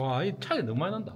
와, 이 차이 너무 많이 난다.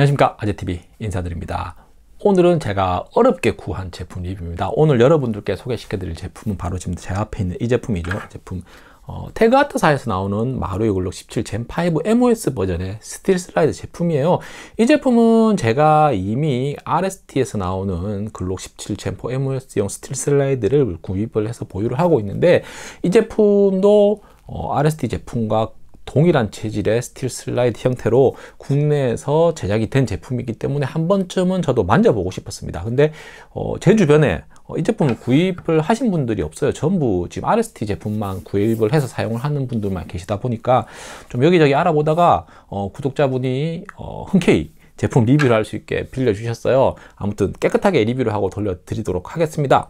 안녕하십니까 아재TV 인사드립니다 오늘은 제가 어렵게 구한 제품 리뷰입니다 오늘 여러분들께 소개시켜 드릴 제품은 바로 지금 제 앞에 있는 이 제품이죠 제품 어, 태그아트사에서 나오는 마루이 글록 17 젠5 MOS 버전의 스틸 슬라이드 제품이에요 이 제품은 제가 이미 RST에서 나오는 글록 17 젠4 MOS용 스틸 슬라이드를 구입을 해서 보유를 하고 있는데 이 제품도 어, RST 제품과 동일한 체질의 스틸 슬라이드 형태로 국내에서 제작이 된 제품이기 때문에 한 번쯤은 저도 만져보고 싶었습니다. 근데 어, 제 주변에 어, 이 제품을 구입을 하신 분들이 없어요. 전부 지금 RST 제품만 구입을 해서 사용을 하는 분들만 계시다 보니까 좀 여기저기 알아보다가 어, 구독자분이 어, 흔쾌히 제품 리뷰를 할 수 있게 빌려주셨어요. 아무튼 깨끗하게 리뷰를 하고 돌려드리도록 하겠습니다.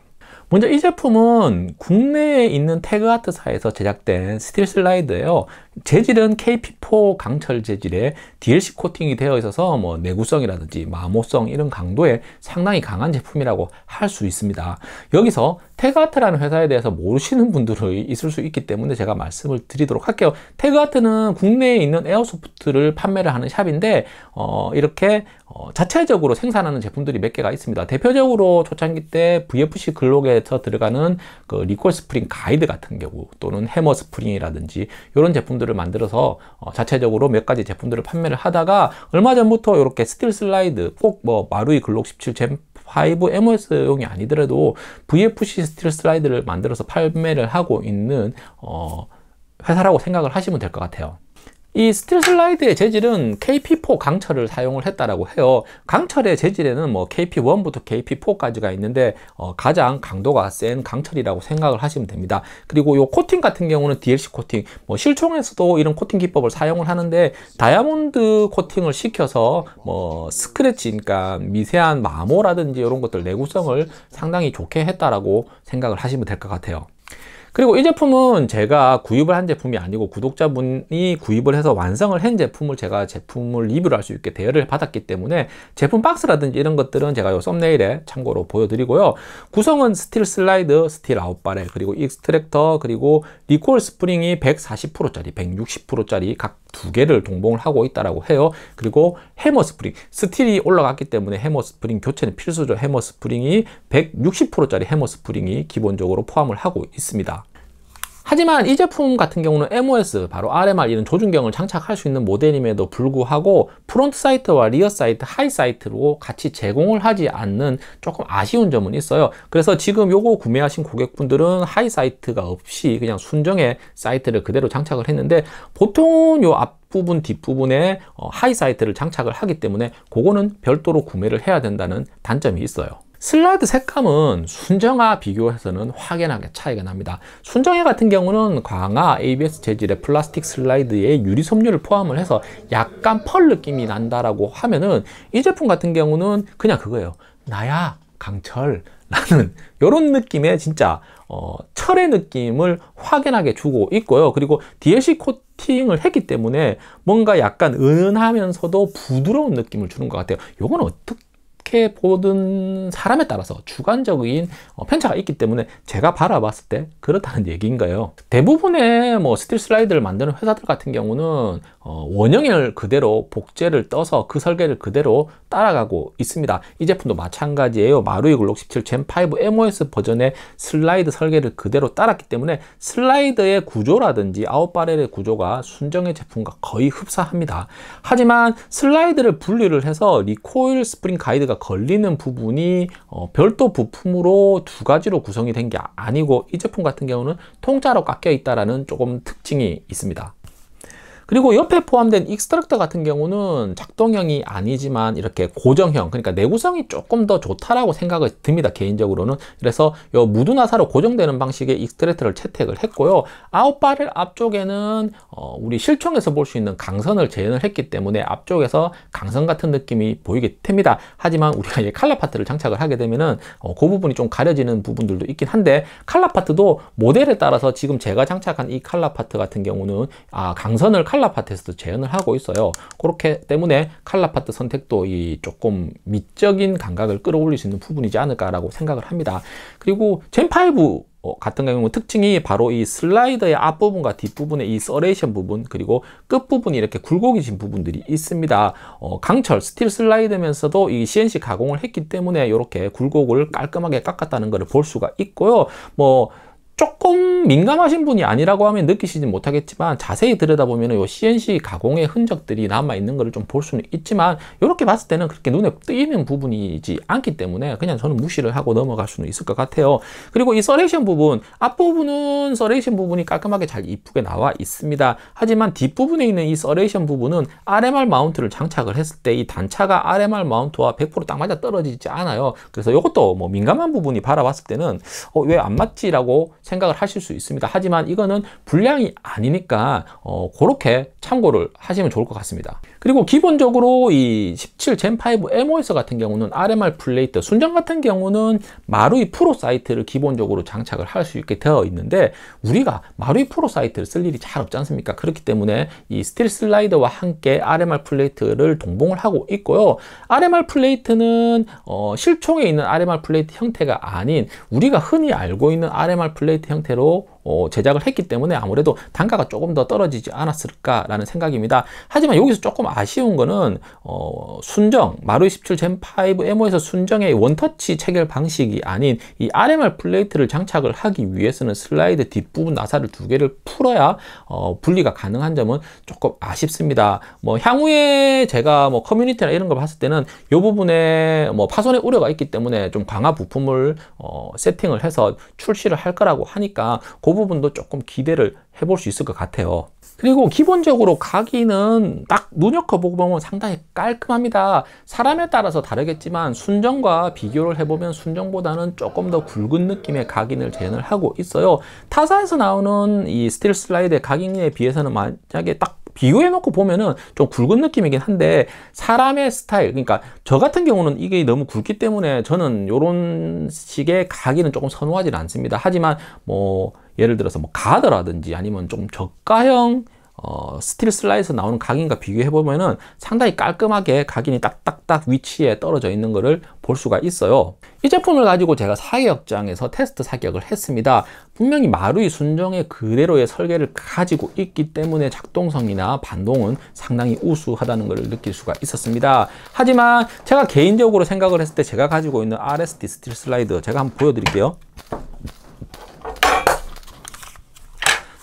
먼저 이 제품은 국내에 있는 태그아트사에서 제작된 스틸 슬라이드예요. 재질은 KP4 강철 재질에 DLC 코팅이 되어 있어서 뭐 내구성이라든지 마모성 이런 강도에 상당히 강한 제품이라고 할 수 있습니다. 여기서 테그아트라는 회사에 대해서 모르시는 분들이 있을 수 있기 때문에 제가 말씀을 드리도록 할게요. 테그아트는 국내에 있는 에어소프트를 판매를 하는 샵인데 어, 이렇게 어, 자체적으로 생산하는 제품들이 몇 개가 있습니다. 대표적으로 초창기 때 VFC 글록에서 들어가는 그 리콜 스프링 가이드 같은 경우 또는 해머 스프링이라든지 이런 제품들을 만들어서 어, 자체적으로 몇 가지 제품들을 판매를 하다가 얼마 전부터 이렇게 스틸 슬라이드 꼭뭐 마루이 글록 17 잼, 5MOS용이 아니더라도 VFC 스틸 슬라이드를 만들어서 판매를 하고 있는 어, 회사라고 생각을 하시면 될 것 같아요. 이 스틸 슬라이드의 재질은 KP4 강철을 사용을 했다라고 해요. 강철의 재질에는 뭐 KP1부터 KP4까지가 있는데 어 가장 강도가 센 강철이라고 생각을 하시면 됩니다. 그리고 요 코팅 같은 경우는 DLC 코팅, 뭐 실총에서도 이런 코팅 기법을 사용을 하는데 다이아몬드 코팅을 시켜서 뭐 스크래치, 그러니까 미세한 마모라든지 이런 것들 내구성을 상당히 좋게 했다라고 생각을 하시면 될 것 같아요. 그리고 이 제품은 제가 구입을 한 제품이 아니고 구독자분이 구입을 해서 완성을 한 제품을 제가 제품을 리뷰를 할 수 있게 대여를 받았기 때문에 제품 박스라든지 이런 것들은 제가 요 썸네일에 참고로 보여드리고요. 구성은 스틸 슬라이드, 스틸 아웃바렐, 그리고 익스트랙터, 그리고 리콜 스프링이 140%짜리, 160%짜리 각두 개를 동봉을 하고 있다라고 해요. 그리고 해머 스프링, 스틸이 올라갔기 때문에 해머 스프링 교체는 필수죠. 해머 스프링이 160%짜리 해머 스프링이 기본적으로 포함을 하고 있습니다. 하지만 이 제품 같은 경우는 MOS, 바로 RMR 이런 조준경을 장착할 수 있는 모델임에도 불구하고 프론트 사이트와 리어 사이트, 하이 사이트로 같이 제공을 하지 않는 조금 아쉬운 점은 있어요. 그래서 지금 요거 구매하신 고객분들은 하이 사이트가 없이 그냥 순정의 사이트를 그대로 장착을 했는데 보통 요 앞, 부분 뒷부분에 어, 하이 사이트를 장착을 하기 때문에 그거는 별도로 구매를 해야 된다는 단점이 있어요. 슬라이드 색감은 순정화 비교해서는 확연하게 차이가 납니다. 순정화 같은 경우는 광화 ABS 재질의 플라스틱 슬라이드에 유리 섬유를 포함을 해서 약간 펄 느낌이 난다라고 하면은 이 제품 같은 경우는 그냥 그거예요. 나야 강철 라는 이런 느낌의 진짜 어, 철의 느낌을 확연하게 주고 있고요. 그리고 DLC 코팅을 했기 때문에 뭔가 약간 은은하면서도 부드러운 느낌을 주는 것 같아요. 이건 어떻게 좋게 보든 사람에 따라서 주관적인 어, 편차가 있기 때문에 제가 바라봤을 때 그렇다는 얘기인 가요 대부분의 뭐 스틸 슬라이드를 만드는 회사들 같은 경우는 어, 원형을 그대로 복제를 떠서 그 설계를 그대로 따라가고 있습니다. 이 제품도 마찬가지예요. 마루이 글록 17 젠5 MOS 버전의 슬라이드 설계를 그대로 따랐기 때문에 슬라이드의 구조라든지 아웃바렐의 구조가 순정의 제품과 거의 흡사합니다. 하지만 슬라이드를 분류를 해서 리코일 스프링 가이드가 걸리는 부분이 어, 별도 부품으로 두 가지로 구성이 된 게 아니고 이 제품 같은 경우는 통짜로 깎여 있다라는 조금 특징이 있습니다. 그리고 옆에 포함된 익스트랙터 같은 경우는 작동형이 아니지만 이렇게 고정형 그러니까 내구성이 조금 더 좋다라고 생각을 듭니다 개인적으로는 그래서 요무드나사로 고정되는 방식의 익스트랙터를 채택을 했고요 아웃바를 앞쪽에는 어, 우리 실총에서 볼 수 있는 강선을 재현을 했기 때문에 앞쪽에서 강선 같은 느낌이 보이게 됩니다 하지만 우리가 이 칼라 파트를 장착을 하게 되면은 어, 그 부분이 좀 가려지는 부분들도 있긴 한데 칼라 파트도 모델에 따라서 지금 제가 장착한 이 칼라 파트 같은 경우는 아 강선을 칼라 칼라 파트에서도 재현을 하고 있어요. 그렇기 때문에 칼라 파트 선택도 이 조금 미적인 감각을 끌어올릴 수 있는 부분이지 않을까라고 생각을 합니다. 그리고 젠5 어, 같은 경우 특징이 바로 이 슬라이더의 앞부분과 뒷부분의 이 서레이션 부분 그리고 끝부분이 이렇게 굴곡이진 부분들이 있습니다 어, 강철 스틸 슬라이드면서도 이 CNC 가공을 했기 때문에 이렇게 굴곡을 깔끔하게 깎았다는 것을 볼 수가 있고요 뭐 조금 민감하신 분이 아니라고 하면 느끼시지 못하겠지만 자세히 들여다보면 요 CNC 가공의 흔적들이 남아있는 것을 좀 볼 수는 있지만 이렇게 봤을 때는 그렇게 눈에 띄는 부분이지 않기 때문에 그냥 저는 무시를 하고 넘어갈 수는 있을 것 같아요 그리고 이서이션 부분 앞부분은 서이션 부분이 깔끔하게 잘 이쁘게 나와 있습니다 하지만 뒷부분에 있는 이서이션 부분은 RMR 마운트를 장착을 했을 때 이 단차가 RMR 마운트와 100%딱 맞아 떨어지지 않아요 그래서 이것도 뭐 민감한 부분이 바라봤을 때는 어, 왜 안 맞지 라고 생각을 하실 수 있습니다. 하지만 이거는 분량이 아니니까 어, 그렇게 참고를 하시면 좋을 것 같습니다. 그리고 기본적으로 이 1 7 g e n 5 MOS 같은 경우는 RMR 플레이트, 순정 같은 경우는 마루이 프로 사이트를 기본적으로 장착을 할 수 있게 되어 있는데 우리가 마루이 프로 사이트를 쓸 일이 잘 없지 않습니까? 그렇기 때문에 이 스틸 슬라이더와 함께 RMR 플레이트를 동봉을 하고 있고요. RMR 플레이트는 어, 실총에 있는 RMR 플레이트 형태가 아닌 우리가 흔히 알고 있는 RMR 플레이트 퀄리티 형태로 어, 제작을 했기 때문에 아무래도 단가가 조금 더 떨어지지 않았을까라는 생각입니다. 하지만 여기서 조금 아쉬운 거는 어, 순정 마루이 17 젠5 MO에서 순정의 원터치 체결 방식이 아닌 이 RMR 플레이트를 장착을 하기 위해서는 슬라이드 뒷부분 나사를 두 개를 풀어야 어, 분리가 가능한 점은 조금 아쉽습니다. 뭐 향후에 제가 뭐 커뮤니티나 이런 걸 봤을 때는 이 부분에 뭐 파손의 우려가 있기 때문에 좀 강화 부품을 어, 세팅을 해서 출시를 할 거라고 하니까 그 부분도 조금 기대를 해볼 수 있을 것 같아요. 그리고 기본적으로 각기는딱 눈여겨보고 보면 상당히 깔끔합니다. 사람에 따라서 다르겠지만 순정과 비교를 해보면 순정보다는 조금 더 굵은 느낌의 각인을 재현을 하고 있어요. 타사에서 나오는 이 스틸 슬라이드의 각인에 비해서는 만약에 딱 비교해놓고 보면은 좀 굵은 느낌이긴 한데 사람의 스타일 그러니까 저 같은 경우는 이게 너무 굵기 때문에 저는 요런 식의 가기는 조금 선호하지는 않습니다 하지만 뭐 예를 들어서 뭐 가드라든지 아니면 좀 저가형 어, 스틸 슬라이스 나오는 각인과 비교해 보면 상당히 깔끔하게 각인이 딱딱딱 위치에 떨어져 있는 것을 볼 수가 있어요 이 제품을 가지고 제가 사격장에서 테스트 사격을 했습니다 분명히 마루이 순정의 그대로의 설계를 가지고 있기 때문에 작동성이나 반동은 상당히 우수하다는 것을 느낄 수가 있었습니다 하지만 제가 개인적으로 생각을 했을 때 제가 가지고 있는 RSD 스틸 슬라이드 제가 한번 보여드릴게요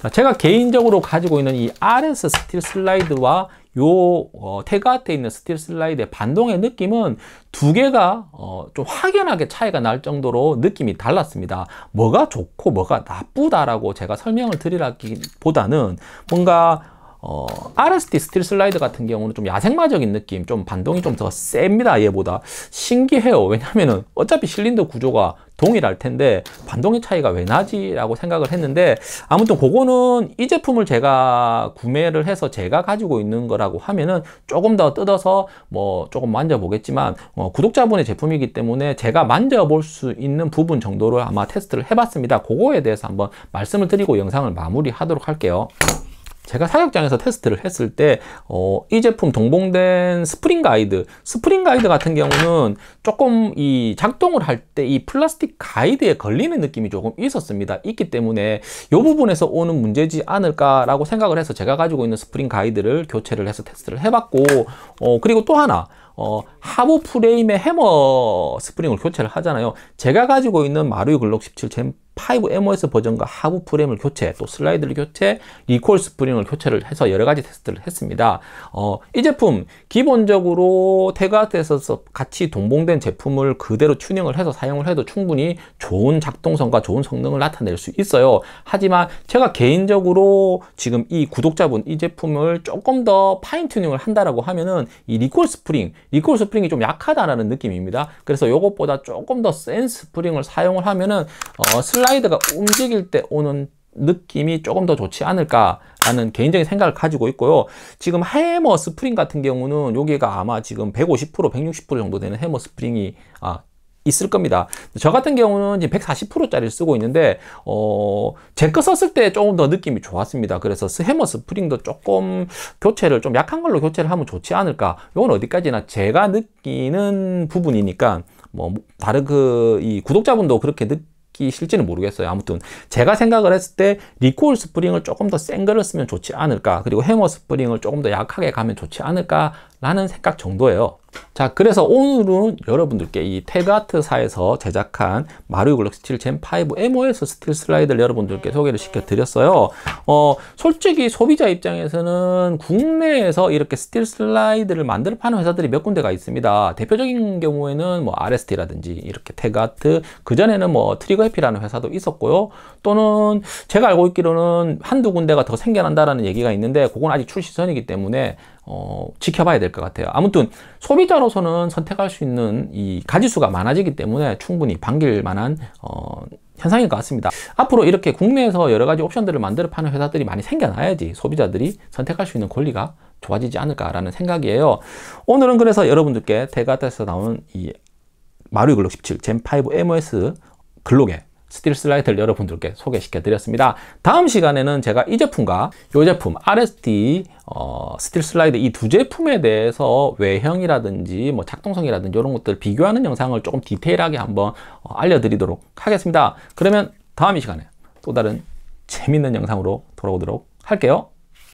제가 개인적으로 가지고 있는 이 RS 스틸 슬라이드와 요 어, 태그아트에 있는 스틸 슬라이드의 반동의 느낌은 두 개가 어, 좀 확연하게 차이가 날 정도로 느낌이 달랐습니다. 뭐가 좋고 뭐가 나쁘다라고 제가 설명을 드리라기보다는 뭔가 어, RST 스틸 슬라이드 같은 경우는 좀 야생마적인 느낌, 좀 반동이 좀 더 셉니다, 얘보다. 신기해요. 왜냐면은 어차피 실린더 구조가 동일할 텐데 반동의 차이가 왜 나지라고 생각을 했는데 아무튼 그거는 이 제품을 제가 구매를 해서 제가 가지고 있는 거라고 하면은 조금 더 뜯어서 뭐 조금 만져보겠지만 어, 구독자분의 제품이기 때문에 제가 만져볼 수 있는 부분 정도로 아마 테스트를 해봤습니다. 그거에 대해서 한번 말씀을 드리고 영상을 마무리하도록 할게요. 제가 사격장에서 테스트를 했을 때, 어, 이 제품 동봉된 스프링 가이드, 스프링 가이드 같은 경우는 조금 이 작동을 할 때 이 플라스틱 가이드에 걸리는 느낌이 조금 있었습니다. 있기 때문에 이 부분에서 오는 문제지 않을까라고 생각을 해서 제가 가지고 있는 스프링 가이드를 교체를 해서 테스트를 해봤고, 어, 그리고 또 하나, 어, 하부 프레임의 해머 스프링을 교체를 하잖아요. 제가 가지고 있는 마루이 글록 17 5MOS 버전과 하부 프레임을 교체, 또 슬라이드를 교체, 리콜 스프링을 교체를 해서 여러 가지 테스트를 했습니다. 어, 이 제품 기본적으로 테그아트에서 같이 동봉된 제품을 그대로 튜닝을 해서 사용을 해도 충분히 좋은 작동성과 좋은 성능을 나타낼 수 있어요. 하지만 제가 개인적으로 지금 이 구독자분 이 제품을 조금 더 파인 튜닝을 한다라고 하면은 이 리콜 스프링, 리콜 스프링이 좀 약하다라는 느낌입니다. 그래서 이것보다 조금 더 센 스프링을 사용을 하면은 어, 슬라 슬라이드가 움직일 때 오는 느낌이 조금 더 좋지 않을까라는 개인적인 생각을 가지고 있고요. 지금 해머 스프링 같은 경우는 여기가 아마 지금 150% 160% 정도 되는 해머 스프링이 아, 있을 겁니다. 저 같은 경우는 지금 140%짜리를 쓰고 있는데 어, 제거 썼을 때 조금 더 느낌이 좋았습니다. 그래서 해머 스프링도 조금 교체를 좀 약한 걸로 교체를 하면 좋지 않을까. 이건 어디까지나 제가 느끼는 부분이니까 뭐 다른 그 이 구독자분도 그렇게 느, 끼 실지는 모르겠어요. 아무튼 제가 생각을 했을 때 리콜 스프링을 조금 더센 거를 쓰면 좋지 않을까 그리고 해머 스프링을 조금 더 약하게 가면 좋지 않을까 라는 생각 정도예요 자 그래서 오늘은 여러분들께 이 테그아트사에서 제작한 마루이 글럭시 스틸 젠5 MOS 스틸 슬라이드를 여러분들께 네. 소개를 시켜드렸어요 어 솔직히 소비자 입장에서는 국내에서 이렇게 스틸 슬라이드를 만들어 파는 회사들이 몇 군데가 있습니다 대표적인 경우에는 뭐 RST라든지 이렇게 테그아트 그전에는 뭐 트리거해피라는 회사도 있었고요 또는 제가 알고 있기로는 한두 군데가 더 생겨난다라는 얘기가 있는데 그건 아직 출시선이기 때문에 어, 지켜봐야 될 것 같아요. 아무튼 소비자로서는 선택할 수 있는 이 가지수가 많아지기 때문에 충분히 반길 만한 어, 현상인 것 같습니다. 앞으로 이렇게 국내에서 여러 가지 옵션들을 만들어 파는 회사들이 많이 생겨나야지 소비자들이 선택할 수 있는 권리가 좋아지지 않을까라는 생각이에요. 오늘은 그래서 여러분들께 대가타에서 나온 이 마루이 글록 17 젠5 MOS 글록에 스틸 슬라이드를 여러분들께 소개시켜 드렸습니다. 다음 시간에는 제가 이 제품과 이 제품 RST 어, 스틸 슬라이드 이 두 제품에 대해서 외형이라든지 뭐 작동성이라든지 이런 것들 비교하는 영상을 조금 디테일하게 한번 어, 알려드리도록 하겠습니다. 그러면 다음 이 시간에 또 다른 재밌는 영상으로 돌아오도록 할게요.